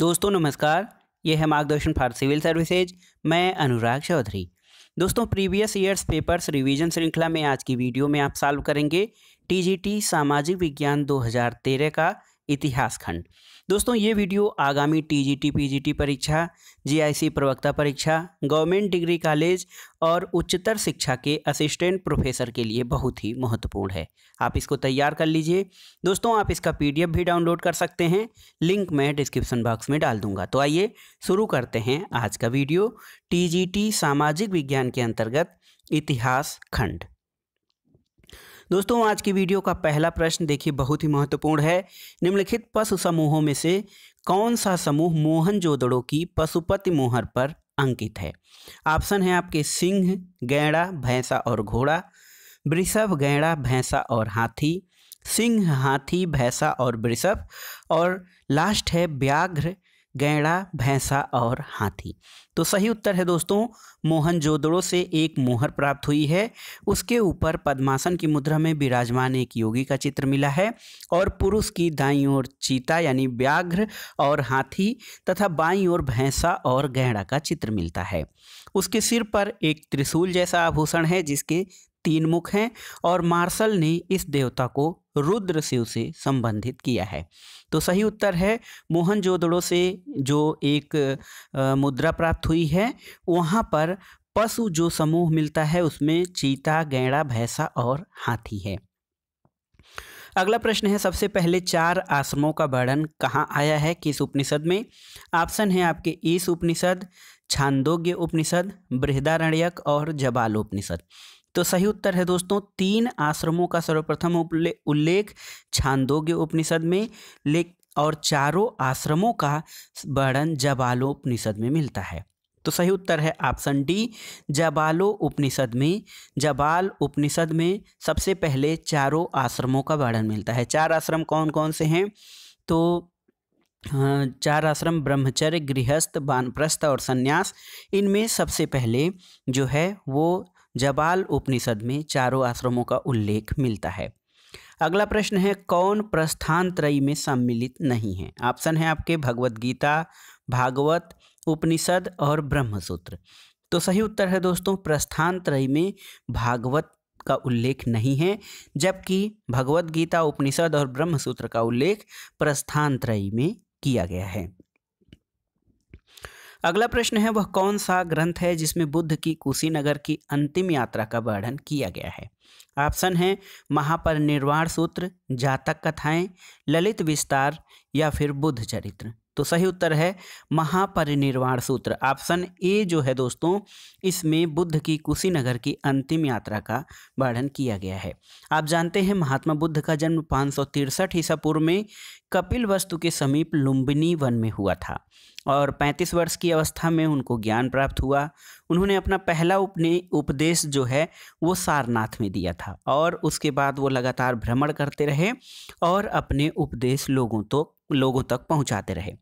दोस्तों नमस्कार ये है मार्गदर्शन फॉर सिविल सर्विसेज मैं अनुराग चौधरी दोस्तों प्रीवियस ईयर्स पेपर्स रिवीजन श्रृंखला में आज की वीडियो में आप सॉल्व करेंगे टीजीटी सामाजिक विज्ञान 2013 का इतिहास खंड दोस्तों ये वीडियो आगामी टीजीटी पीजीटी परीक्षा जीआईसी प्रवक्ता परीक्षा गवर्नमेंट डिग्री कॉलेज और उच्चतर शिक्षा के असिस्टेंट प्रोफेसर के लिए बहुत ही महत्वपूर्ण है आप इसको तैयार कर लीजिए दोस्तों आप इसका पीडीएफ भी डाउनलोड कर सकते हैं लिंक मैं डिस्क्रिप्शन बॉक्स में डाल दूंगा तो आइए शुरू करते हैं आज का वीडियो टी सामाजिक विज्ञान के अंतर्गत इतिहास खंड दोस्तों आज की वीडियो का पहला प्रश्न देखिए बहुत ही महत्वपूर्ण है निम्नलिखित पशु समूहों में से कौन सा समूह मोहन जोदड़ो की पशुपति मोहर पर अंकित है ऑप्शन है आपके सिंह गैड़ा भैंसा और घोड़ा वृषभ गैड़ा भैंसा और हाथी सिंह हाथी भैंसा और वृषभ और लास्ट है व्याघ्र गैड़ा भैंसा और हाथी तो सही उत्तर है दोस्तों मोहनजोदड़ो से एक मोहर प्राप्त हुई है उसके ऊपर पद्मासन की मुद्रा में विराजमान एक योगी का चित्र मिला है और पुरुष की दाई ओर चीता यानी व्याघ्र और हाथी तथा बाई ओर भैंसा और गैड़ा का चित्र मिलता है उसके सिर पर एक त्रिशूल जैसा आभूषण है जिसके तीन मुख हैं और मार्शल ने इस देवता को रुद्र शिव से संबंधित किया है तो सही उत्तर है मोहनजोदड़ो से जो एक मुद्रा प्राप्त हुई है वहाँ पर पशु जो समूह मिलता है उसमें चीता गैड़ा भैंसा और हाथी है अगला प्रश्न है सबसे पहले चार आश्रमों का वर्णन कहाँ आया है किस उपनिषद में ऑप्शन है आपके ईस उपनिषद छांदोग्य उपनिषद बृहदारण्यक और जबाल उपनिषद तो सही उत्तर है दोस्तों तीन आश्रमों का सर्वप्रथम उल्लेख छांदोग्य उपनिषद में ले और चारों आश्रमों का वर्णन जबालो उपनिषद में मिलता है तो सही उत्तर है ऑप्शन डी जबालो उपनिषद में जबाल उपनिषद में सबसे पहले चारों आश्रमों का वर्णन मिलता है चार आश्रम कौन कौन से हैं तो चार आश्रम ब्रह्मचर्य गृहस्थ वानप्रस्थ और सन्यास इनमें सबसे पहले जो है वो जबाल उपनिषद में चारों आश्रमों का उल्लेख मिलता है अगला प्रश्न है कौन प्रस्थान त्रयी में सम्मिलित नहीं है ऑप्शन है आपके भगवत गीता भागवत उपनिषद और ब्रह्मसूत्र तो सही उत्तर है दोस्तों प्रस्थान त्रय में भागवत का उल्लेख नहीं है जबकि भगवत गीता उपनिषद और ब्रह्मसूत्र का उल्लेख प्रस्थान त्रयी में किया गया है अगला प्रश्न है वह कौन सा ग्रंथ है जिसमें बुद्ध की कुशीनगर की अंतिम यात्रा का वर्णन किया गया है ऑप्शन है महापरिनिर्वाण सूत्र जातक कथाएं ललित विस्तार या फिर बुद्ध चरित्र तो सही उत्तर है महापरिनिर्वाण सूत्र ऑप्शन ए जो है दोस्तों इसमें बुद्ध की कुशीनगर की अंतिम यात्रा का वर्णन किया गया है आप जानते हैं महात्मा बुद्ध का जन्म पाँच सौ तिरसठ ईसा पूर्व में कपिल वस्तु के समीप लुम्बिनी वन में हुआ था और 35 वर्ष की अवस्था में उनको ज्ञान प्राप्त हुआ उन्होंने अपना पहला उपने उपदेश जो है वो सारनाथ में दिया था और उसके बाद वो लगातार भ्रमण करते रहे और अपने उपदेश लोगों तो लोगों तक पहुंचाते रहे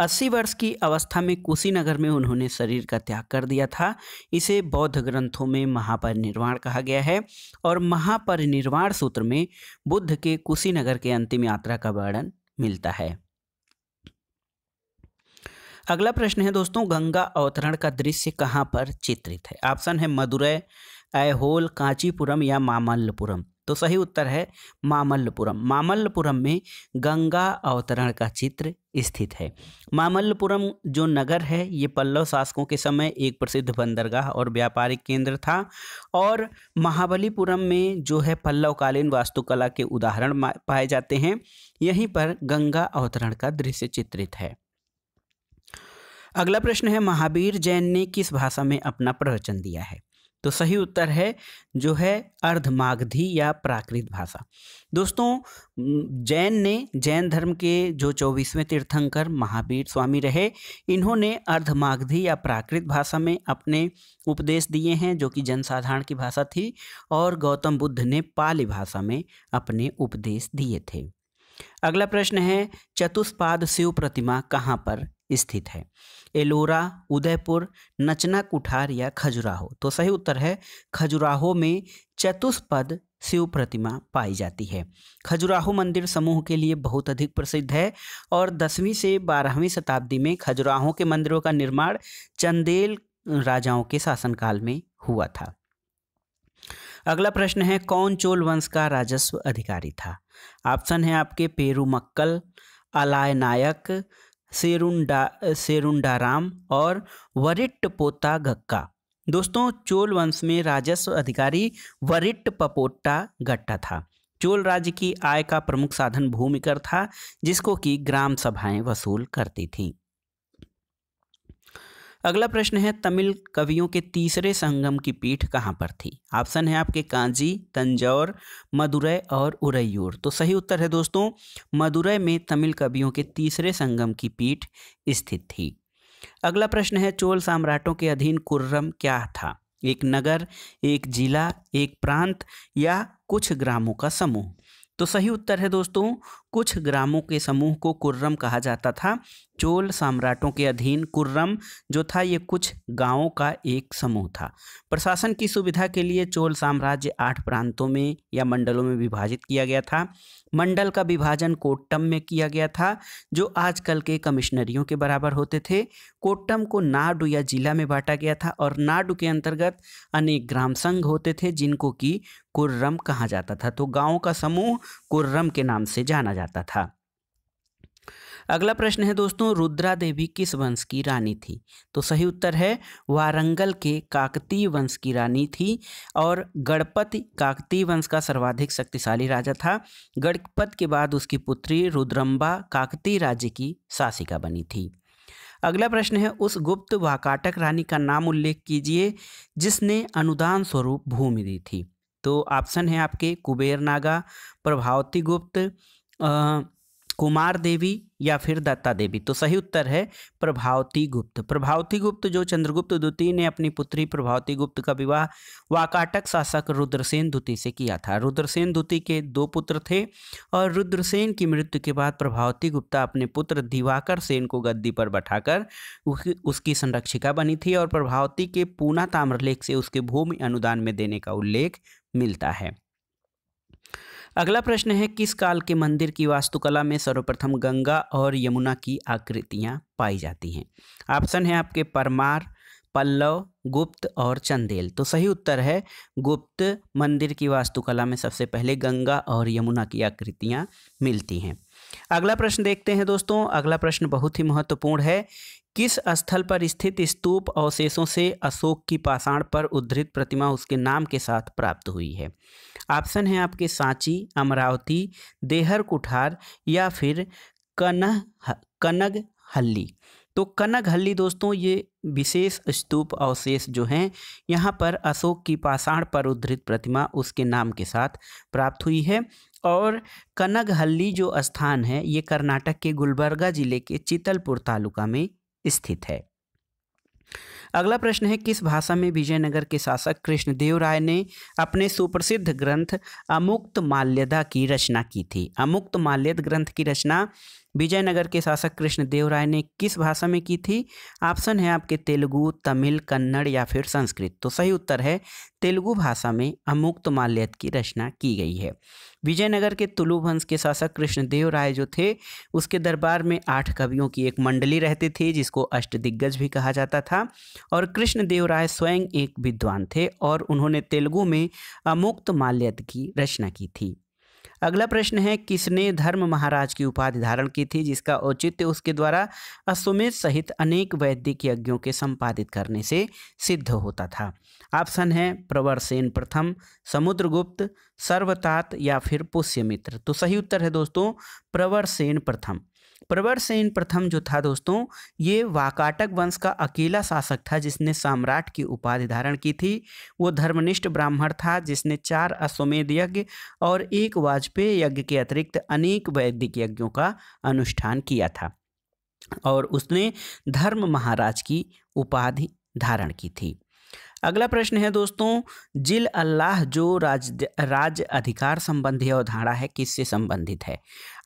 अस्सी वर्ष की अवस्था में कुशीनगर में उन्होंने शरीर का त्याग कर दिया था इसे बौद्ध ग्रंथों में महापरिनिर्वाण कहा गया है और महापरिनिर्वाण सूत्र में बुद्ध के कुशीनगर के अंतिम यात्रा का वर्णन मिलता है अगला प्रश्न है दोस्तों गंगा अवतरण का दृश्य कहाँ पर चित्रित है ऑप्शन है मदुरै ऐहोल कांचीपुरम या मामल्लपुरम तो सही उत्तर है मामल्लपुरम मामल्लपुरम में गंगा अवतरण का चित्र स्थित है मामल्लपुरम जो नगर है ये पल्लव शासकों के समय एक प्रसिद्ध बंदरगाह और व्यापारिक केंद्र था और महाबलीपुरम में जो है पल्लवकालीन वास्तुकला के उदाहरण पाए जाते हैं यहीं पर गंगा अवतरण का दृश्य चित्रित है अगला प्रश्न है महावीर जैन ने किस भाषा में अपना प्रवचन दिया है तो सही उत्तर है जो है अर्धमागधी या प्राकृत भाषा दोस्तों जैन ने जैन धर्म के जो चौबीसवें तीर्थंकर महावीर स्वामी रहे इन्होंने अर्धमागधी या प्राकृत भाषा में अपने उपदेश दिए हैं जो कि जनसाधारण की भाषा थी और गौतम बुद्ध ने पाली भाषा में अपने उपदेश दिए थे अगला प्रश्न है चतुष्पाद शिव प्रतिमा कहाँ पर स्थित है एलोरा उदयपुर नचना कुठार या खजुराहो तो सही उत्तर है खजुराहो में चतुष्पद शिव प्रतिमा पाई जाती है खजुराहो मंदिर समूह के लिए बहुत अधिक प्रसिद्ध है और दसवीं से बारहवीं शताब्दी में खजुराहो के मंदिरों का निर्माण चंदेल राजाओं के शासनकाल में हुआ था अगला प्रश्न है कौन चोल वंश का राजस्व अधिकारी था ऑप्शन है आपके पेरू मक्कल अलाय नायक सेरुंडा सेरुंडाराम और वरिट पोता गक्का दोस्तों चोल वंश में राजस्व अधिकारी वरिट पपोटा गट्टा था चोल राज्य की आय का प्रमुख साधन भूमिकर था जिसको कि ग्राम सभाएं वसूल करती थीं अगला प्रश्न है तमिल कवियों के तीसरे संगम की पीठ कहाँ पर थी ऑप्शन है आपके कांजी तंजौर मदुरई और उरैयूर तो सही उत्तर है दोस्तों मदुरई में तमिल कवियों के तीसरे संगम की पीठ स्थित थी अगला प्रश्न है चोल सम्राटों के अधीन कुर्रम क्या था एक नगर एक जिला एक प्रांत या कुछ ग्रामों का समूह तो सही उत्तर है दोस्तों कुछ ग्रामों के समूह को कुर्रम कहा जाता था चोल साम्राटों के अधीन कुर्रम जो था ये कुछ गांवों का एक समूह था प्रशासन की सुविधा के लिए चोल साम्राज्य आठ प्रांतों में या मंडलों में विभाजित किया गया था मंडल का विभाजन कोट्टम में किया गया था जो आजकल के कमिश्नरियों के बराबर होते थे कोट्टम को नाडु या जिला में बांटा गया था और नाडु के अंतर्गत अनेक ग्राम संघ होते थे जिनको कि कुर्रम कहा जाता था तो गाँव का समूह कुर्रम के नाम से जाना जाता था अगला प्रश्न है दोस्तों रुद्रा देवी किस वंश की रानी थी तो सही उत्तर है वारंगल के काकतीय वंश की रानी थी और गणपति काकतीय वंश का सर्वाधिक शक्तिशाली राजा था गणपत के बाद उसकी पुत्री रुद्रम्बा काकतीय राज्य की शासिका बनी थी अगला प्रश्न है उस गुप्त व काटक रानी का नाम उल्लेख कीजिए जिसने अनुदान स्वरूप भूमि दी थी तो ऑप्शन है आपके कुबेर नागा प्रभावती गुप्त आ, कुमार देवी या फिर दत्ता देवी तो सही उत्तर है प्रभावती गुप्त प्रभावती गुप्त जो चंद्रगुप्त द्वितीय ने अपनी पुत्री प्रभावती गुप्त का विवाह वाकाटक शासक रुद्रसेन द्वितीय से किया था रुद्रसेन द्वितीय के दो पुत्र थे और रुद्रसेन की मृत्यु के बाद प्रभावती गुप्ता अपने पुत्र दिवाकर सेन को गद्दी पर बैठाकर उसकी संरक्षिका बनी थी और प्रभावती के पूना ताम्रलेख से उसके भूमि अनुदान में देने का उल्लेख मिलता है अगला प्रश्न है किस काल के मंदिर की वास्तुकला में सर्वप्रथम गंगा और यमुना की आकृतियाँ पाई जाती हैं ऑप्शन है आपके परमार पल्लव गुप्त और चंदेल तो सही उत्तर है गुप्त मंदिर की वास्तुकला में सबसे पहले गंगा और यमुना की आकृतियाँ मिलती हैं अगला प्रश्न देखते हैं दोस्तों अगला प्रश्न बहुत ही महत्वपूर्ण है किस स्थल पर स्थित स्तूप अवशेषों से अशोक की पाषाण पर उद्धृत प्रतिमा उसके नाम के साथ प्राप्त हुई है ऑप्शन है आपके सांची अमरावती देहर कुठार या फिर कनह कनग हल्ली तो कनक हल्ली दोस्तों ये विशेष स्तूप अवशेष जो हैं यहाँ पर अशोक की पाषाण पर उद्धृत प्रतिमा उसके नाम के साथ प्राप्त हुई है और कनक हल्ली जो स्थान है ये कर्नाटक के गुलबर्गा जिले के चितलपुर तालुका में स्थित है अगला प्रश्न है किस भाषा में विजयनगर के शासक कृष्णदेव राय ने अपने सुप्रसिद्ध ग्रंथ अमुक्त माल्यदा की रचना की थी अमुक्त माल्यद ग्रंथ की रचना विजयनगर के शासक कृष्णदेव राय ने किस भाषा में की थी ऑप्शन है आपके तेलुगु तमिल कन्नड़ या फिर संस्कृत तो सही उत्तर है तेलुगु भाषा में अमुक्त माल्यत की रचना की गई है विजयनगर के तुलु वंश के शासक कृष्णदेव राय जो थे उसके दरबार में आठ कवियों की एक मंडली रहती थी जिसको अष्टदिग्गज भी कहा जाता था और कृष्णदेव राय स्वयं एक विद्वान थे और उन्होंने तेलुगु में अमुक्त माल्यत की रचना की थी अगला प्रश्न है किसने धर्म महाराज की उपाधि धारण की थी जिसका औचित्य उसके द्वारा अश्वमेध सहित अनेक वैदिक यज्ञों के संपादित करने से सिद्ध होता था ऑप्शन है प्रवरसेन प्रथम समुद्रगुप्त सर्वतात या फिर पुष्यमित्र तो सही उत्तर है दोस्तों प्रवरसेन प्रथम प्रवर सेन प्रथम जो था दोस्तों ये वाकाटक वंश का अकेला शासक था जिसने सम्राट की उपाधि धारण की थी वो धर्मनिष्ठ ब्राह्मण था जिसने चार अश्वमेध यज्ञ और एक वाजपेय यज्ञ के अतिरिक्त अनेक वैदिक यज्ञों का अनुष्ठान किया था और उसने धर्म महाराज की उपाधि धारण की थी अगला प्रश्न है दोस्तों जिल अल्लाह जो राज राज अधिकार संबंधी अवधारणा है किससे संबंधित है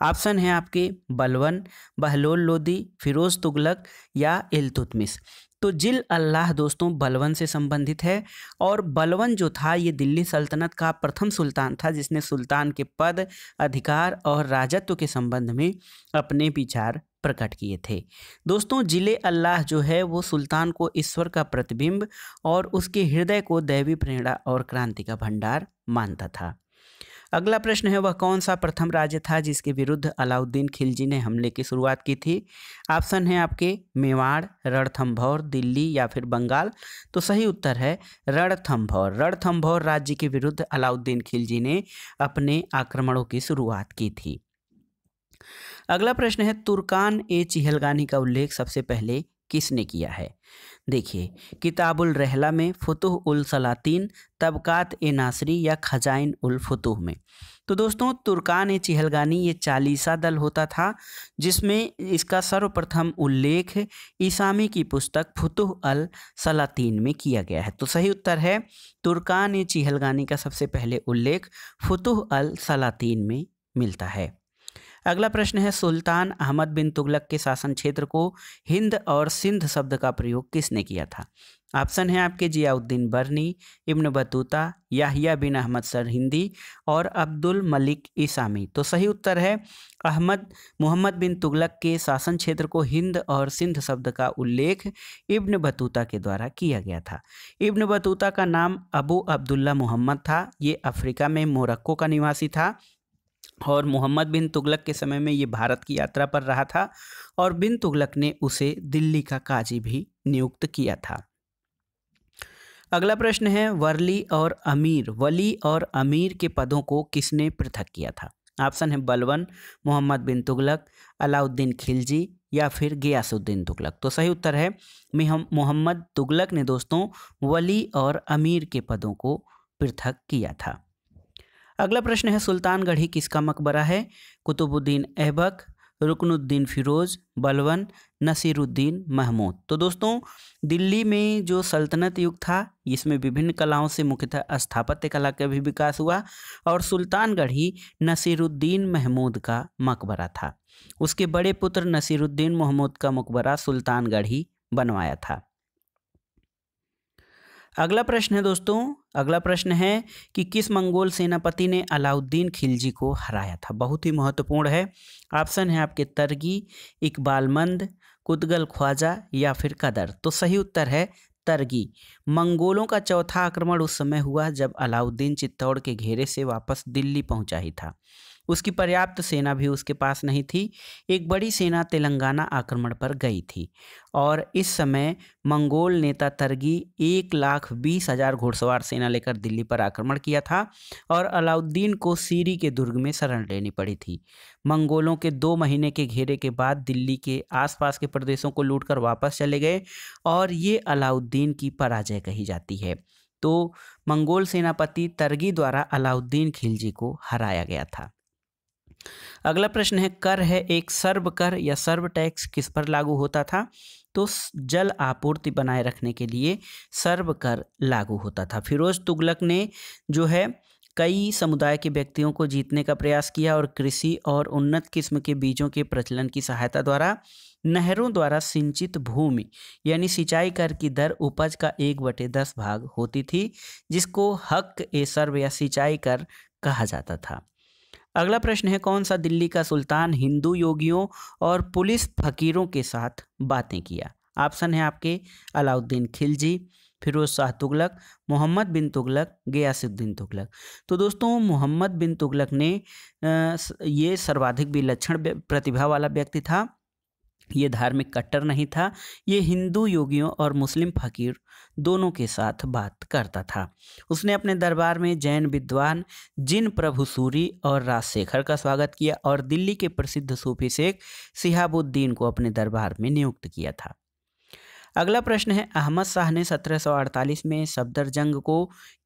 ऑप्शन है आपके बलवन बहलोल लोदी फिरोज तुगलक या इलतुतमिस तो जिल अल्लाह दोस्तों बलवन से संबंधित है और बलवन जो था ये दिल्ली सल्तनत का प्रथम सुल्तान था जिसने सुल्तान के पद अधिकार और राजत्व के संबंध में अपने विचार प्रकट किए थे दोस्तों जिले अल्लाह जो है वो सुल्तान को ईश्वर का प्रतिबिंब और उसके हृदय को दैवी प्रेरणा और क्रांति का भंडार मानता था अगला प्रश्न है वह कौन सा प्रथम राज्य था जिसके विरुद्ध अलाउद्दीन खिलजी ने हमले की शुरुआत की थी ऑप्शन है आपके मेवाड़ रणथम्भौर दिल्ली या फिर बंगाल तो सही उत्तर है रणथम्भौर रणथम्भौर राज्य के विरुद्ध अलाउद्दीन खिलजी ने अपने आक्रमणों की शुरुआत की थी अगला प्रश्न है तुर्कान ए चिहलगानी का उल्लेख सबसे पहले किसने किया है देखिए किताबुल रहला में फ़तुह उल सलातीन तबकात ए नासरी या खजाइन उल फतुह में तो दोस्तों तुर्कान ए चिहलगानी ये चालीसा दल होता था जिसमें इसका सर्वप्रथम उल्लेख ईसामी की पुस्तक फतुह अल सलातीन में किया गया है तो सही उत्तर है तुर्कान ए चिहलगानी का सबसे पहले उल्लेख फतुह अल सलातीन में मिलता है अगला प्रश्न है सुल्तान अहमद बिन तुगलक के शासन क्षेत्र को हिंद और सिंध शब्द का प्रयोग किसने किया था ऑप्शन है आपके जियाउद्दीन बर्नी इब्न बतूता याहिया बिन अहमद सर हिंदी और अब्दुल मलिक इसामी तो सही उत्तर है अहमद मोहम्मद बिन तुगलक के शासन क्षेत्र को हिंद और सिंध शब्द का उल्लेख इब्न बतूता के द्वारा किया गया था इब्न बतूता का नाम अबू अब्दुल्ला मोहम्मद था ये अफ्रीका में मोरक्को का निवासी था और मोहम्मद बिन तुगलक के समय में ये भारत की यात्रा पर रहा था और बिन तुगलक ने उसे दिल्ली का काजी भी नियुक्त किया था अगला प्रश्न है वर्ली और अमीर वली और अमीर के पदों को किसने पृथक किया था ऑप्शन है बलवन मोहम्मद बिन तुगलक अलाउद्दीन खिलजी या फिर गयासुद्दीन तुगलक तो सही उत्तर है मोहम्मद तुगलक ने दोस्तों वली और अमीर के पदों को पृथक किया था अगला प्रश्न है सुल्तानगढ़ी किसका मकबरा है कुतुबुद्दीन ऐबक रुकनुद्दीन फिरोज़ बलवन नसीरुद्दीन महमूद तो दोस्तों दिल्ली में जो सल्तनत युग था इसमें विभिन्न कलाओं से मुख्यतः स्थापत्य कला का भी विकास हुआ और सुल्तानगढ़ी नसीरुद्दीन महमूद का मकबरा था उसके बड़े पुत्र नसीरुद्दीन महमूद का मकबरा सुल्तानगढ़ी बनवाया था अगला प्रश्न है दोस्तों अगला प्रश्न है कि किस मंगोल सेनापति ने अलाउद्दीन खिलजी को हराया था बहुत ही महत्वपूर्ण है ऑप्शन है आपके तरगी इकबालमंद कुतगल ख्वाजा या फिर कदर तो सही उत्तर है तरगी मंगोलों का चौथा आक्रमण उस समय हुआ जब अलाउद्दीन चित्तौड़ के घेरे से वापस दिल्ली पहुंचा ही था उसकी पर्याप्त सेना भी उसके पास नहीं थी एक बड़ी सेना तेलंगाना आक्रमण पर गई थी और इस समय मंगोल नेता तरगी एक लाख बीस हज़ार घुड़सवार सेना लेकर दिल्ली पर आक्रमण किया था और अलाउद्दीन को सीरी के दुर्ग में शरण लेनी पड़ी थी मंगोलों के दो महीने के घेरे के बाद दिल्ली के आसपास के प्रदेशों को लूटकर वापस चले गए और ये अलाउद्दीन की पराजय कही जाती है तो मंगोल सेनापति तरगी द्वारा अलाउद्दीन खिलजी को हराया गया था अगला प्रश्न है कर है एक सर्व कर या सर्व टैक्स किस पर लागू होता था तो जल आपूर्ति बनाए रखने के लिए सर्व कर लागू होता था फिरोज तुगलक ने जो है कई समुदाय के व्यक्तियों को जीतने का प्रयास किया और कृषि और उन्नत किस्म के बीजों के प्रचलन की सहायता द्वारा नहरों द्वारा सिंचित भूमि यानी सिंचाई कर की दर उपज का एक बटे दस भाग होती थी जिसको हक ए सर्व या सिंचाई कर कहा जाता था अगला प्रश्न है कौन सा दिल्ली का सुल्तान हिंदू योगियों और पुलिस फकीरों के साथ बातें किया ऑप्शन है आपके अलाउद्दीन खिलजी फिरोज शाह तुगलक मोहम्मद बिन तुगलक गयासुद्दीन तुगलक तो दोस्तों मोहम्मद बिन तुगलक ने ये सर्वाधिक विलक्षण प्रतिभा वाला व्यक्ति था ये धार्मिक कट्टर नहीं था ये हिंदू योगियों और मुस्लिम फकीर दोनों के साथ बात करता था उसने अपने दरबार में जैन विद्वान जिन प्रभु सूरी और राजशेखर का स्वागत किया और दिल्ली के प्रसिद्ध सूफी शेख सिहाबुद्दीन को अपने दरबार में नियुक्त किया था अगला प्रश्न है अहमद शाह ने 1748 में सफदरजंग को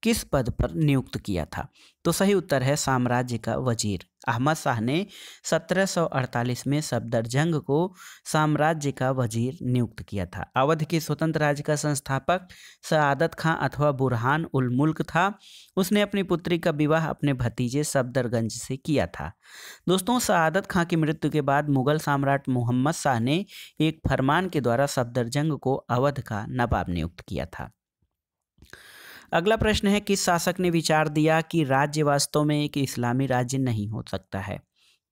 किस पद पर नियुक्त किया था तो सही उत्तर है साम्राज्य का वजीर अहमद शाह ने 1748 में सफदरजंग को साम्राज्य का वजीर नियुक्त किया था अवध के स्वतंत्र राज्य का संस्थापक सदत खां अथवा बुरहान उल मुल्क था उसने अपनी पुत्री का विवाह अपने भतीजे सफदरगंज से किया था दोस्तों सदत खां की मृत्यु के बाद मुगल सम्राट मोहम्मद शाह ने एक फरमान के द्वारा सफदरजंग को अवध का नवाब नियुक्त किया था अगला प्रश्न है किस शासक ने विचार दिया कि राज्य वास्तव में एक इस्लामी राज्य नहीं हो सकता है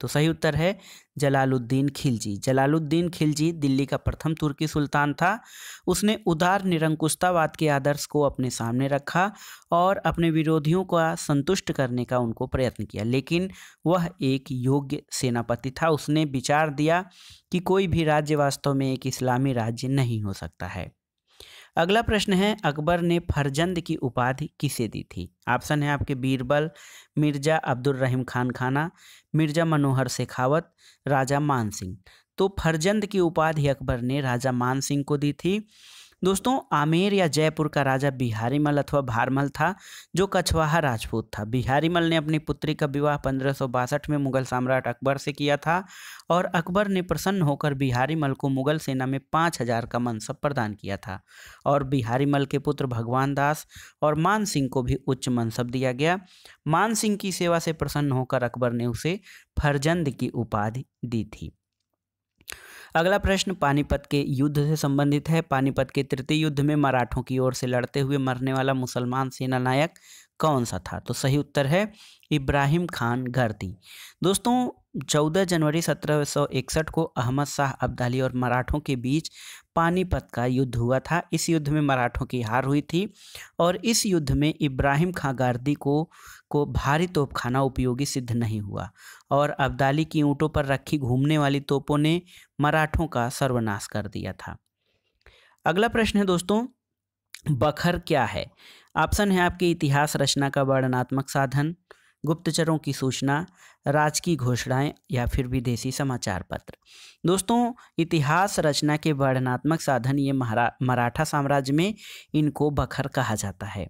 तो सही उत्तर है जलालुद्दीन खिलजी जलालुद्दीन खिलजी दिल्ली का प्रथम तुर्की सुल्तान था उसने उदार निरंकुशतावाद के आदर्श को अपने सामने रखा और अपने विरोधियों का संतुष्ट करने का उनको प्रयत्न किया लेकिन वह एक योग्य सेनापति था उसने विचार दिया कि कोई भी राज्य वास्तव में एक इस्लामी राज्य नहीं हो सकता है अगला प्रश्न है अकबर ने फरजंद की उपाधि किसे दी थी ऑप्शन है आपके बीरबल मिर्जा अब्दुल रहीम खान खाना मिर्जा मनोहर शेखावत राजा मान सिंह तो फरजंद की उपाधि अकबर ने राजा मान सिंह को दी थी दोस्तों आमेर या जयपुर का राजा बिहारीमल अथवा भारमल था जो कछवाहा राजपूत था बिहारीमल ने अपनी पुत्री का विवाह पंद्रह में मुगल सम्राट अकबर से किया था और अकबर ने प्रसन्न होकर बिहारीमल को मुगल सेना में पाँच हजार का मनसब प्रदान किया था और बिहारीमल के पुत्र भगवान दास और मान सिंह को भी उच्च मनसब दिया गया मान सिंह की सेवा से प्रसन्न होकर अकबर ने उसे फरजंद की उपाधि दी थी अगला प्रश्न पानीपत के युद्ध से संबंधित है पानीपत के तृतीय युद्ध में मराठों की ओर से लड़ते हुए मरने वाला मुसलमान सेना नायक कौन सा था तो सही उत्तर है इब्राहिम खान गर्दी दोस्तों 14 जनवरी 1761 को अहमद शाह अब्दाली और मराठों के बीच पानीपत का युद्ध हुआ था इस युद्ध में मराठों की हार हुई थी और इस युद्ध में इब्राहिम खां गार्दी को को भारी तोपखाना उपयोगी सिद्ध नहीं हुआ और अब्दाली की ऊँटों पर रखी घूमने वाली तोपों ने मराठों का सर्वनाश कर दिया था अगला प्रश्न है दोस्तों बखर क्या है ऑप्शन है आपके इतिहास रचना का वर्णनात्मक साधन गुप्तचरों की सूचना राजकीय घोषणाएं या फिर विदेशी समाचार पत्र दोस्तों इतिहास रचना के वर्णनात्मक साधन ये मराठा साम्राज्य में इनको बखर कहा जाता है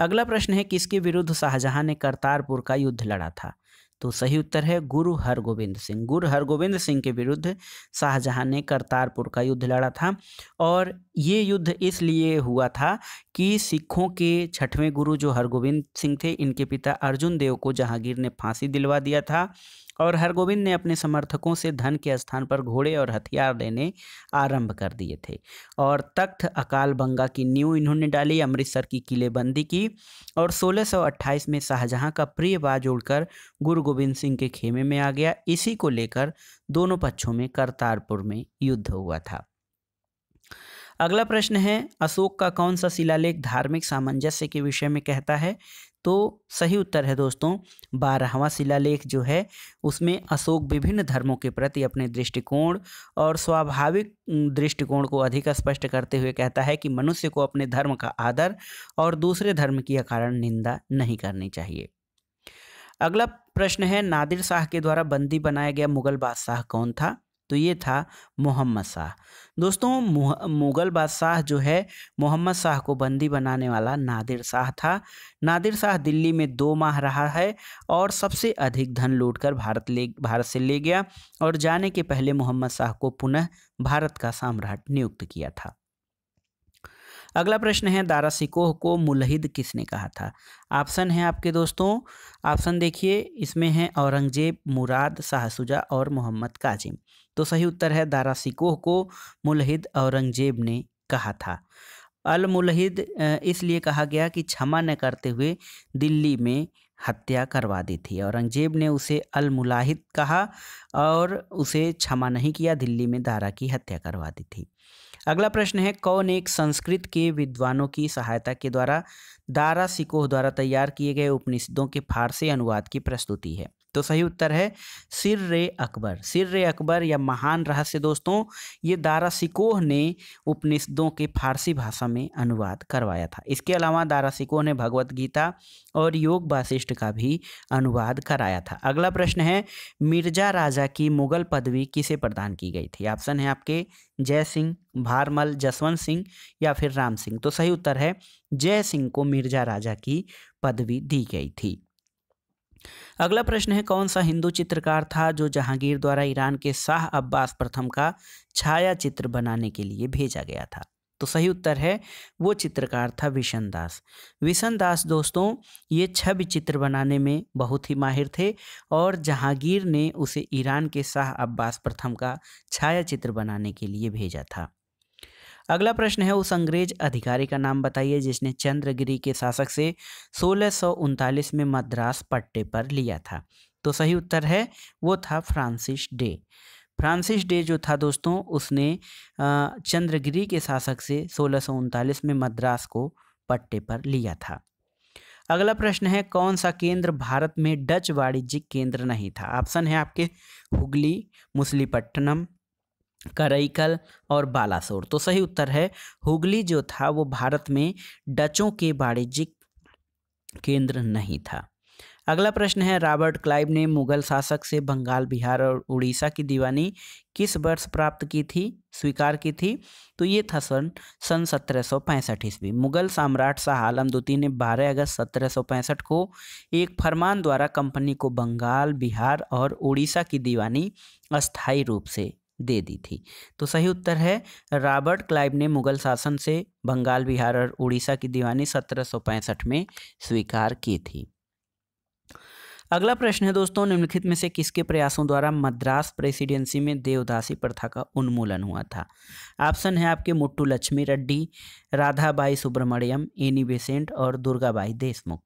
अगला प्रश्न है किसके विरुद्ध शाहजहां ने करतारपुर का युद्ध लड़ा था तो सही उत्तर है गुरु हरगोविंद सिंह गुरु हरगोविंद सिंह के विरुद्ध शाहजहां ने करतारपुर का युद्ध लड़ा था और ये युद्ध इसलिए हुआ था कि सिखों के छठवें गुरु जो हरगोविंद सिंह थे इनके पिता अर्जुन देव को जहांगीर ने फांसी दिलवा दिया था और हरगोविंद ने अपने समर्थकों से धन के स्थान पर घोड़े और हथियार देने आरंभ कर दिए थे और तख्त अकाल बंगा की नींव इन्होंने डाली अमृतसर की किलेबंदी की और 1628 में शाहजहां का प्रिय बाज उड़कर गुरु गोविंद सिंह के खेमे में आ गया इसी को लेकर दोनों पक्षों में करतारपुर में युद्ध हुआ था अगला प्रश्न है अशोक का कौन सा शिलालेख धार्मिक सामंजस्य के विषय में कहता है तो सही उत्तर है दोस्तों बारहवा शिलालेख जो है उसमें अशोक विभिन्न धर्मों के प्रति अपने दृष्टिकोण और स्वाभाविक दृष्टिकोण को अधिक स्पष्ट करते हुए कहता है कि मनुष्य को अपने धर्म का आदर और दूसरे धर्म की अकारण निंदा नहीं करनी चाहिए अगला प्रश्न है नादिर शाह के द्वारा बंदी बनाया गया मुगल बादशाह कौन था तो ये था मोहम्मद शाह दोस्तों मुग़ल बादशाह जो है मोहम्मद शाह को बंदी बनाने वाला नादिर शाह था नादिर शाह दिल्ली में दो माह रहा है और सबसे अधिक धन लूटकर भारत ले भारत से ले गया और जाने के पहले मोहम्मद शाह को पुनः भारत का सम्राट नियुक्त किया था अगला प्रश्न है दारा सिकोह को मुलहिद किसने कहा था ऑप्शन है आपके दोस्तों ऑप्शन देखिए इसमें है औरंगजेब मुराद शाहसुजा और मोहम्मद काजिम तो सही उत्तर है दारा सिकोह को मुलहिद औरंगजेब ने कहा था अल मुलहिद इसलिए कहा गया कि क्षमा न करते हुए दिल्ली में हत्या करवा दी थी औरंगजेब ने उसे अल मुलाहिद कहा और उसे क्षमा नहीं किया दिल्ली में दारा की हत्या करवा दी थी अगला प्रश्न है कौन एक संस्कृत के विद्वानों की सहायता के द्वारा दारा सिकोह द्वारा तैयार किए गए उपनिषदों के फारसी अनुवाद की प्रस्तुति है तो सही उत्तर है सिर रे अकबर सिर रे अकबर या महान रहस्य दोस्तों ये दारा सिकोह ने उपनिषदों के फारसी भाषा में अनुवाद करवाया था इसके अलावा दारा सिकोह ने भगवत गीता और योग वासिष्ठ का भी अनुवाद कराया था अगला प्रश्न है मिर्जा राजा की मुगल पदवी किसे प्रदान की गई थी ऑप्शन है आपके जय सिंह भारमल जसवंत सिंह या फिर राम सिंह तो सही उत्तर है जय सिंह को मिर्जा राजा की पदवी दी गई थी अगला प्रश्न है कौन सा हिंदू चित्रकार था जो जहांगीर द्वारा ईरान के शाह अब्बास प्रथम का छाया चित्र बनाने के लिए भेजा गया था तो सही उत्तर है वो चित्रकार था विशन दास विशन दास दोस्तों ये छवि चित्र बनाने में बहुत ही माहिर थे और जहांगीर ने उसे ईरान के शाह अब्बास प्रथम का छाया चित्र बनाने के लिए भेजा था अगला प्रश्न है उस अंग्रेज अधिकारी का नाम बताइए जिसने चंद्रगिरी के शासक से सोलह में मद्रास पट्टे पर लिया था तो सही उत्तर है वो था फ्रांसिस डे फ्रांसिस डे जो था दोस्तों उसने चंद्रगिरी के शासक से सोलह में मद्रास को पट्टे पर लिया था अगला प्रश्न है कौन सा केंद्र भारत में डच वाणिज्यिक केंद्र नहीं था ऑप्शन है आपके हुगली मुसलीपट्टनम करईकल और बालासोर तो सही उत्तर है हुगली जो था वो भारत में डचों के वाणिज्यिक केंद्र नहीं था अगला प्रश्न है रॉबर्ट क्लाइव ने मुगल शासक से बंगाल बिहार और उड़ीसा की दीवानी किस वर्ष प्राप्त की थी स्वीकार की थी तो ये था सन सन सत्रह सौ पैंसठ ईस्वी मुगल सम्राट शाह आलम द्वितीय ने 12 अगस्त सत्रह सौ पैंसठ को एक फरमान द्वारा कंपनी को बंगाल बिहार और उड़ीसा की दीवानी अस्थायी रूप से दे दी थी तो सही उत्तर है रॉबर्ट क्लाइव ने मुगल शासन से बंगाल बिहार और उड़ीसा की दीवानी सत्रह में स्वीकार की थी अगला प्रश्न है दोस्तों निम्नलिखित में से किसके प्रयासों द्वारा मद्रास प्रेसिडेंसी में देवदासी प्रथा का उन्मूलन हुआ था ऑप्शन है आपके मुट्टू लक्ष्मी रेड्डी राधाबाई सुब्रमण्यम एनी बेसेंट और दुर्गाबाई देशमुख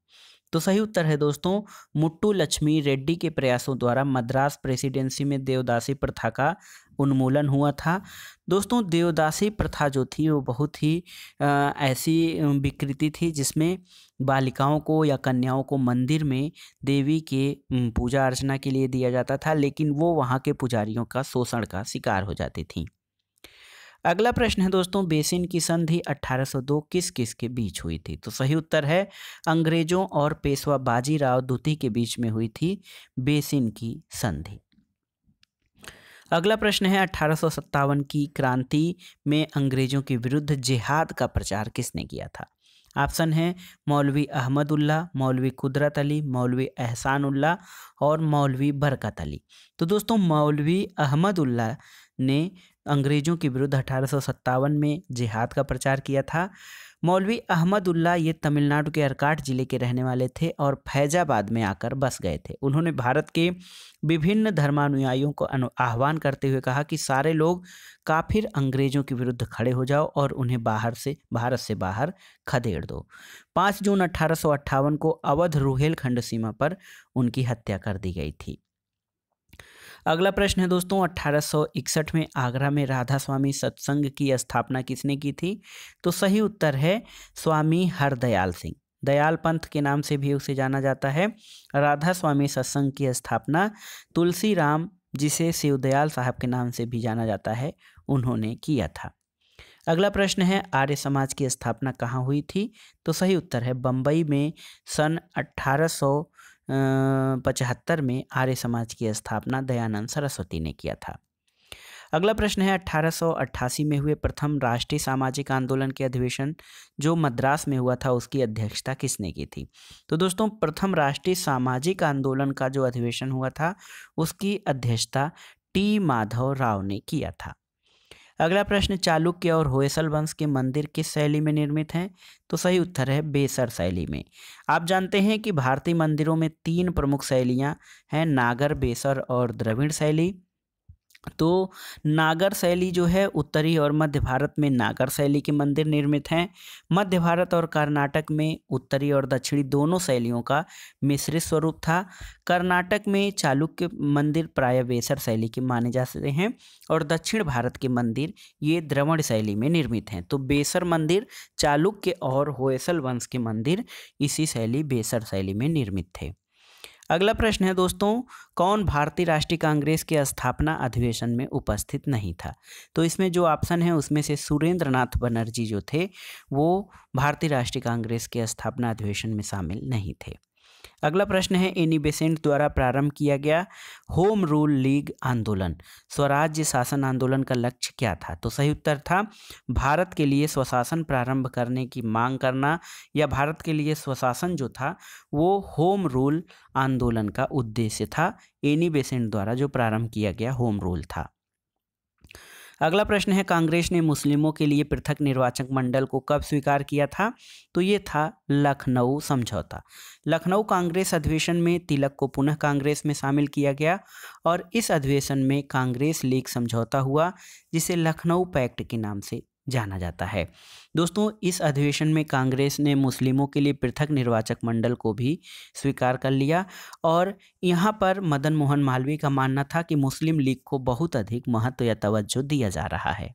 तो सही उत्तर है दोस्तों मुट्टू लक्ष्मी रेड्डी के प्रयासों द्वारा मद्रास प्रेसिडेंसी में देवदासी प्रथा का उन्मूलन हुआ था दोस्तों देवदासी प्रथा जो थी वो बहुत ही आ, ऐसी विकृति थी जिसमें बालिकाओं को या कन्याओं को मंदिर में देवी के पूजा अर्चना के लिए दिया जाता था लेकिन वो वहाँ के पुजारियों का शोषण का शिकार हो जाती थी अगला प्रश्न है दोस्तों बेसिन की संधि 1802 किस किस के बीच हुई थी तो सही उत्तर है अंग्रेजों और पेशवा बाजीराव द्वितीय के बीच में हुई थी बेसिन की संधि अगला प्रश्न है अठारह की क्रांति में अंग्रेजों के विरुद्ध जिहाद का प्रचार किसने किया था ऑप्शन है मौलवी अहमदुल्ला मौलवी कुदरत अली मौलवी एहसानुल्ला और मौलवी बरकत अली तो दोस्तों मौलवी अहमदुल्ला ने अंग्रेज़ों के विरुद्ध अठारह में जिहाद का प्रचार किया था मौलवी अहमदुल्ला ये तमिलनाडु के अरकाट जिले के रहने वाले थे और फैजाबाद में आकर बस गए थे उन्होंने भारत के विभिन्न धर्मानुयायियों को आह्वान करते हुए कहा कि सारे लोग काफिर अंग्रेजों के विरुद्ध खड़े हो जाओ और उन्हें बाहर से भारत से बाहर खदेड़ दो पाँच जून अठारह को अवध रूहेलखंड सीमा पर उनकी हत्या कर दी गई थी अगला प्रश्न है दोस्तों 1861 में आगरा में राधा स्वामी सत्संग की स्थापना किसने की थी तो सही उत्तर है स्वामी हरदयाल सिंह दयाल पंथ के नाम से भी उसे जाना जाता है राधा स्वामी सत्संग की स्थापना तुलसी राम जिसे शिवदयाल साहब के नाम से भी जाना जाता है उन्होंने किया था अगला प्रश्न है आर्य समाज की स्थापना कहाँ हुई थी तो सही उत्तर है बम्बई में सन अट्ठारह पचहत्तर में आर्य समाज की स्थापना दयानंद सरस्वती ने किया था अगला प्रश्न है 1888 में हुए प्रथम राष्ट्रीय सामाजिक आंदोलन के अधिवेशन जो मद्रास में हुआ था उसकी अध्यक्षता किसने की थी तो दोस्तों प्रथम राष्ट्रीय सामाजिक आंदोलन का जो अधिवेशन हुआ था उसकी अध्यक्षता टी माधव राव ने किया था अगला प्रश्न चालुक्य और होयसल वंश के मंदिर किस शैली में निर्मित हैं तो सही उत्तर है बेसर शैली में आप जानते हैं कि भारतीय मंदिरों में तीन प्रमुख शैलियाँ हैं नागर बेसर और द्रविड़ शैली तो नागर शैली जो है उत्तरी और मध्य भारत में नागर शैली के मंदिर निर्मित हैं मध्य भारत और कर्नाटक में उत्तरी और दक्षिणी दोनों शैलियों का मिश्रित स्वरूप था कर्नाटक में चालुक्य मंदिर प्राय वेसर शैली के माने जाते हैं और दक्षिण भारत के मंदिर ये द्रवण शैली में निर्मित हैं तो बेसर मंदिर चालुक्य और होयसल वंश के मंदिर इसी शैली बेसर शैली में निर्मित थे अगला प्रश्न है दोस्तों कौन भारतीय राष्ट्रीय कांग्रेस के स्थापना अधिवेशन में उपस्थित नहीं था तो इसमें जो ऑप्शन है उसमें से सुरेंद्र नाथ बनर्जी जो थे वो भारतीय राष्ट्रीय कांग्रेस के स्थापना अधिवेशन में शामिल नहीं थे अगला प्रश्न है एनी बेसेंट द्वारा प्रारंभ किया गया होम रूल लीग आंदोलन स्वराज्य शासन आंदोलन का लक्ष्य क्या था तो सही उत्तर था भारत के लिए स्वशासन प्रारंभ करने की मांग करना या भारत के लिए स्वशासन जो था वो होम रूल आंदोलन का उद्देश्य था एनी बेसेंट द्वारा जो प्रारंभ किया गया होम रूल था अगला प्रश्न है कांग्रेस ने मुस्लिमों के लिए पृथक निर्वाचक मंडल को कब स्वीकार किया था तो ये था लखनऊ समझौता लखनऊ कांग्रेस अधिवेशन में तिलक को पुनः कांग्रेस में शामिल किया गया और इस अधिवेशन में कांग्रेस लीग समझौता हुआ जिसे लखनऊ पैक्ट के नाम से जाना जाता है दोस्तों इस अधिवेशन में कांग्रेस ने मुस्लिमों के लिए पृथक निर्वाचक मंडल को भी स्वीकार कर लिया और यहाँ पर मदन मोहन मालवीय का मानना था कि मुस्लिम लीग को बहुत अधिक महत्व या तवज्जो दिया जा रहा है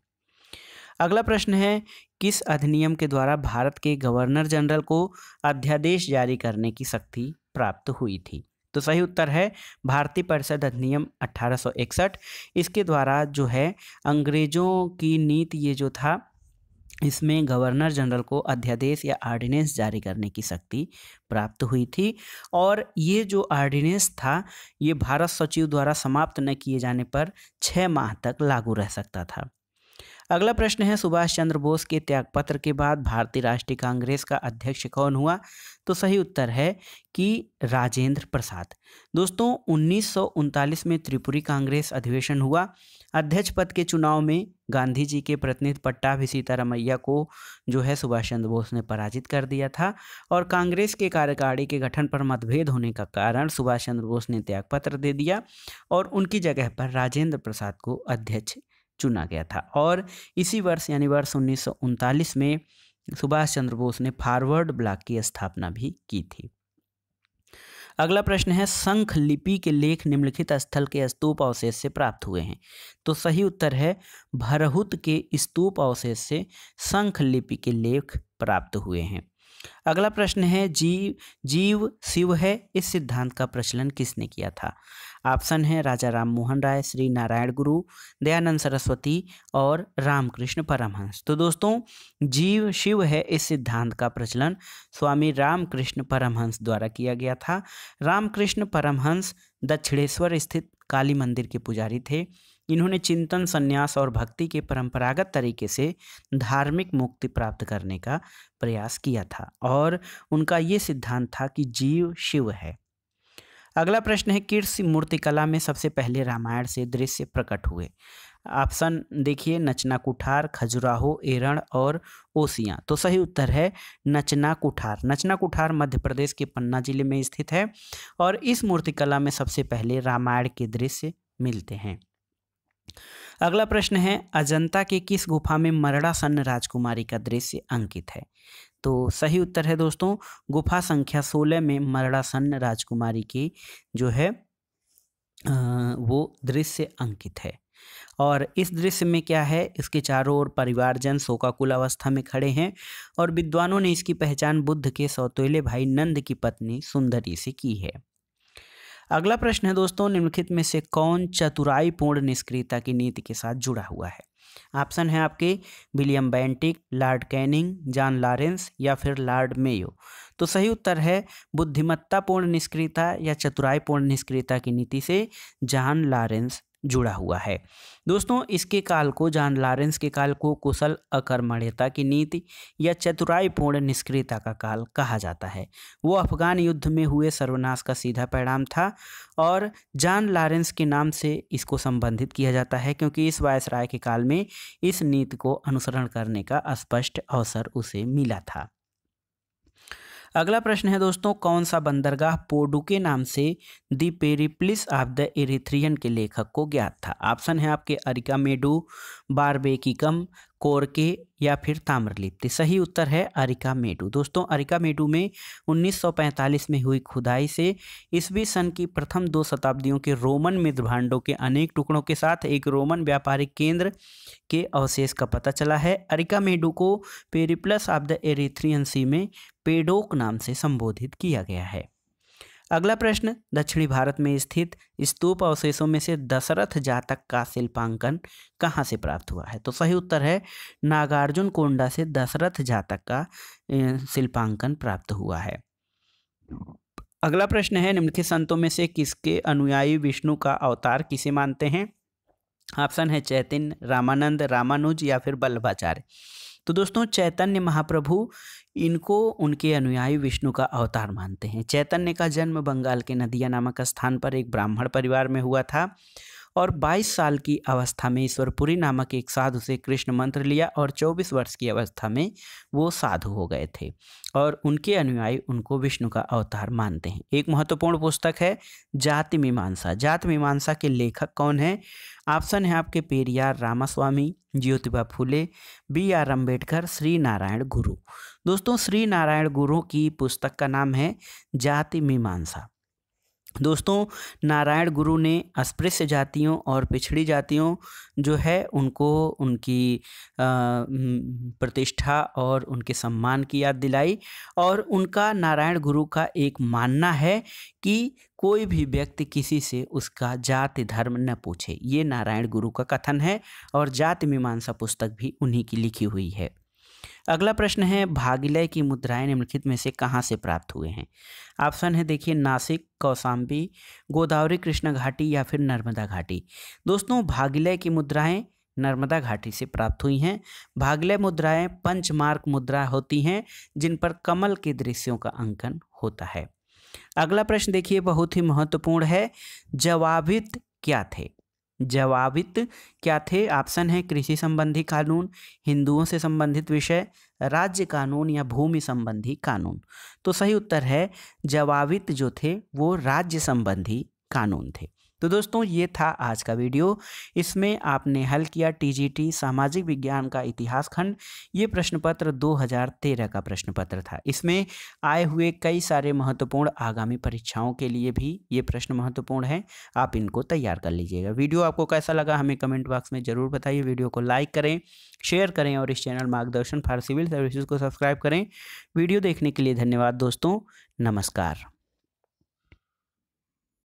अगला प्रश्न है किस अधिनियम के द्वारा भारत के गवर्नर जनरल को अध्यादेश जारी करने की शक्ति प्राप्त हुई थी तो सही उत्तर है भारतीय परिषद अधिनियम 1861 इसके द्वारा जो है अंग्रेजों की नीति ये जो था इसमें गवर्नर जनरल को अध्यादेश या आर्डिनेंस जारी करने की शक्ति प्राप्त हुई थी और ये जो आर्डिनेंस था ये भारत सचिव द्वारा समाप्त न किए जाने पर छः माह तक लागू रह सकता था अगला प्रश्न है सुभाष चंद्र बोस के त्यागपत्र के बाद भारतीय राष्ट्रीय कांग्रेस का अध्यक्ष कौन हुआ तो सही उत्तर है कि राजेंद्र प्रसाद दोस्तों उन्नीस में त्रिपुरी कांग्रेस अधिवेशन हुआ अध्यक्ष पद के चुनाव में गांधी जी के प्रतिनिधि पट्टा भी सीतारमैया को जो है सुभाष चंद्र बोस ने पराजित कर दिया था और कांग्रेस के कार्यकारिणी के गठन पर मतभेद होने का कारण सुभाष चंद्र बोस ने त्यागपत्र दे दिया और उनकी जगह पर राजेंद्र प्रसाद को अध्यक्ष चुना गया था और इसी वर्ष यानी वर्ष उन्नीस में सुभाष चंद्र बोस ने फॉरवर्ड ब्लॉक की स्थापना भी की थी अगला प्रश्न है संख लिपि के लेख निम्नलिखित स्थल के स्तूप अवशेष से प्राप्त हुए हैं तो सही उत्तर है भरहुत के स्तूप अवशेष से संख लिपि के लेख प्राप्त हुए हैं अगला प्रश्न है जीव जीव शिव है इस सिद्धांत का प्रचलन किसने किया था ऑप्शन है राजा राम मोहन राय श्री नारायण गुरु दयानंद सरस्वती और रामकृष्ण परमहंस तो दोस्तों जीव शिव है इस सिद्धांत का प्रचलन स्वामी रामकृष्ण परमहंस द्वारा किया गया था रामकृष्ण परमहंस दक्षिणेश्वर स्थित काली मंदिर के पुजारी थे इन्होंने चिंतन संन्यास और भक्ति के परंपरागत तरीके से धार्मिक मुक्ति प्राप्त करने का प्रयास किया था और उनका ये सिद्धांत था कि जीव शिव है अगला प्रश्न है किस मूर्तिकला में सबसे पहले रामायण से दृश्य प्रकट हुए ऑप्शन देखिए नचना कुठार खजुराहो एरण और ओसिया तो सही उत्तर है नचना कुठार नचना कुठार मध्य प्रदेश के पन्ना जिले में स्थित है और इस मूर्तिकला में सबसे पहले रामायण के दृश्य मिलते हैं अगला प्रश्न है अजंता के किस गुफा में मरड़ा सन्न राजकुमारी का दृश्य अंकित है तो सही उत्तर है दोस्तों गुफा संख्या सोलह में मरड़ासन राजकुमारी की जो है वो दृश्य अंकित है और इस दृश्य में क्या है इसके चारों ओर परिवारजन शोकाकुल अवस्था में खड़े हैं और विद्वानों ने इसकी पहचान बुद्ध के सौतेले भाई नंद की पत्नी सुंदरी से की है अगला प्रश्न है दोस्तों निम्नलिखित में से कौन चतुराई पूर्ण निष्क्रियता की नीति के साथ जुड़ा हुआ है ऑप्शन है आपके William Bentinck Lord Canning John Lawrence या फिर लॉर्ड मेयो तो सही उत्तर है बुद्धिमत्तापूर्ण निष्क्रियता या चतुराईपूर्ण निष्क्रियता की नीति से जॉन लॉरेंस जुड़ा हुआ है दोस्तों इसके काल को जॉन लॉरेंस के काल को कुशल अकर्मण्यता की नीति या चतुराईपूर्ण निष्क्रियता का काल कहा जाता है वो अफगान युद्ध में हुए सर्वनाश का सीधा परिणाम था और जान लॉरेंस के नाम से इसको संबंधित किया जाता है क्योंकि इस वायसराय के काल में इस नीति को अनुसरण करने का स्पष्ट अवसर उसे मिला था अगला प्रश्न है दोस्तों कौन सा बंदरगाह पोडू के नाम से the Periplus of the Erythraean के लेखक को ज्ञात था ऑप्शन है आपके अरिका मेडू बारबेकिकम कोरके या फिर ताम्रलिप्ति सही उत्तर है अरिका मेडू दोस्तों अरिका मेडू में 1945 में हुई खुदाई से ईस्वी सन की प्रथम दो शताब्दियों के रोमन मित्र के अनेक टुकड़ों के साथ एक रोमन व्यापारिक केंद्र के अवशेष का पता चला है अरिका मेडू को Periplus of the Erythraean Sea में पेडोक नाम से संबोधित किया गया है अगला प्रश्न दक्षिणी भारत में स्थित स्तूप अवशेषों में से दशरथ जातक का शिल्पांकन कहाँ से प्राप्त हुआ है तो सही उत्तर है नागार्जुन कोंडा से दशरथ जातक का शिल्पांकन प्राप्त हुआ है अगला प्रश्न है निम्नलिखित संतों में से किसके अनुयायी विष्णु का अवतार किसे मानते हैं ऑप्शन है चैतन्य रामानंद रामानुज या फिर बल्लभाचार्य तो दोस्तों चैतन्य महाप्रभु इनको उनके अनुयायी विष्णु का अवतार मानते हैं चैतन्य का जन्म बंगाल के नदिया नामक स्थान पर एक ब्राह्मण परिवार में हुआ था और 22 साल की अवस्था में ईश्वरपुरी नामक एक साधु से कृष्ण मंत्र लिया और 24 वर्ष की अवस्था में वो साधु हो गए थे और उनके अनुयायी उनको विष्णु का अवतार मानते हैं एक महत्वपूर्ण पुस्तक है जाति मीमांसा जाति मीमांसा के लेखक कौन है ऑप्शन है आपके पेरियार रामास्वामी ज्योतिबा फूले बी आर अम्बेडकर श्री नारायण गुरु दोस्तों श्री नारायण गुरु की पुस्तक का नाम है जाति मीमांसा दोस्तों नारायण गुरु ने अस्पृश्य जातियों और पिछड़ी जातियों जो है उनको उनकी प्रतिष्ठा और उनके सम्मान की याद दिलाई और उनका नारायण गुरु का एक मानना है कि कोई भी व्यक्ति किसी से उसका जाति धर्म न पूछे ये नारायण गुरु का कथन है और जाति मीमांसा पुस्तक भी उन्हीं की लिखी हुई है अगला प्रश्न है भागीलय की मुद्राएं निम्नलिखित में से कहाँ से प्राप्त हुए हैं ऑप्शन है देखिए नासिक कौसाम्बी गोदावरी कृष्णा घाटी या फिर नर्मदा घाटी दोस्तों भागीलय की मुद्राएं नर्मदा घाटी से प्राप्त हुई हैं भागले मुद्राएं पंचमार्क मुद्रा होती हैं जिन पर कमल के दृश्यों का अंकन होता है अगला प्रश्न देखिए बहुत ही महत्वपूर्ण है जवाबित क्या थे जवाबित क्या थे ऑप्शन है कृषि संबंधी कानून हिंदुओं से संबंधित विषय राज्य कानून या भूमि संबंधी कानून तो सही उत्तर है जवाबित जो थे वो राज्य संबंधी कानून थे तो दोस्तों ये था आज का वीडियो इसमें आपने हल किया टीजीटी सामाजिक विज्ञान का इतिहास खंड ये प्रश्न पत्र दो का प्रश्न पत्र था इसमें आए हुए कई सारे महत्वपूर्ण आगामी परीक्षाओं के लिए भी ये प्रश्न महत्वपूर्ण है आप इनको तैयार कर लीजिएगा वीडियो आपको कैसा लगा हमें कमेंट बॉक्स में ज़रूर बताइए वीडियो को लाइक करें शेयर करें और इस channel Margdarshan for civil services को सब्सक्राइब करें वीडियो देखने के लिए धन्यवाद दोस्तों नमस्कार